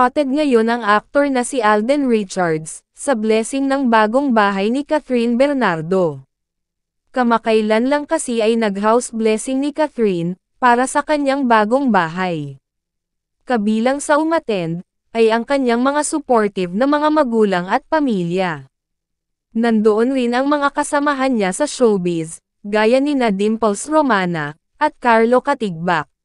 Spotted ngayon ang aktor na si Alden Richards, sa blessing ng bagong bahay ni Catherine Bernardo. Kamakailan lang kasi ay nag-house blessing ni Catherine, para sa kanyang bagong bahay. Kabilang sa umatend, ay ang kanyang mga supportive na mga magulang at pamilya. Nandoon rin ang mga kasamahan niya sa showbiz, gaya ni na Dimples Romana, at Carlo Katigbak.